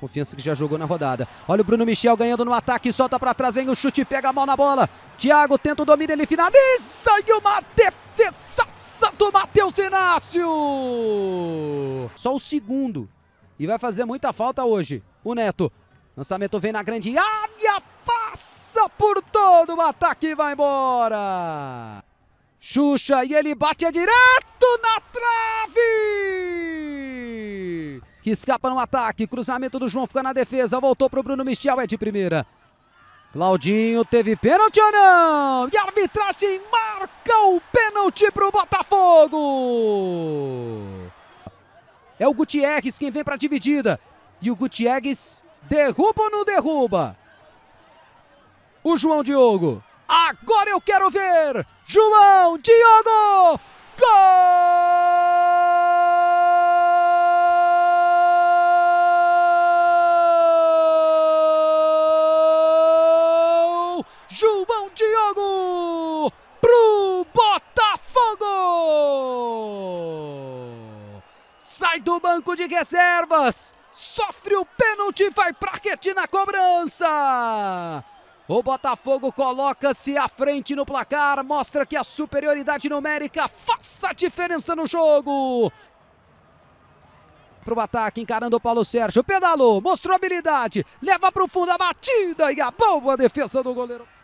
Confiança que já jogou na rodada. Olha o Bruno Michel ganhando no ataque, solta para trás, vem o chute, pega mal na bola. Thiago tenta o domínio, ele finaliza e uma defesaça do Matheus Inácio. Só o segundo e vai fazer muita falta hoje. O Neto, lançamento vem na grande área, passa por todo o ataque e vai embora. Xuxa e ele bate direto na trave! que escapa no ataque. Cruzamento do João fica na defesa. Voltou para o Bruno Michel, é de primeira. Claudinho teve pênalti ou não? E a arbitragem marca o pênalti para o Botafogo. É o Gutierrez quem vem para a dividida. E o Gutierrez derruba ou não derruba? O João Diogo. Agora eu quero ver! João Diogo! Gol! Diogo! Pro Botafogo! Sai do banco de reservas, sofre o pênalti vai pra Queti na cobrança! O Botafogo coloca-se à frente no placar, mostra que a superioridade numérica faça a diferença no jogo. Para o ataque, encarando o Paulo Sérgio. Pedalou, mostrou habilidade, leva para o fundo a batida e a boa defesa do goleiro.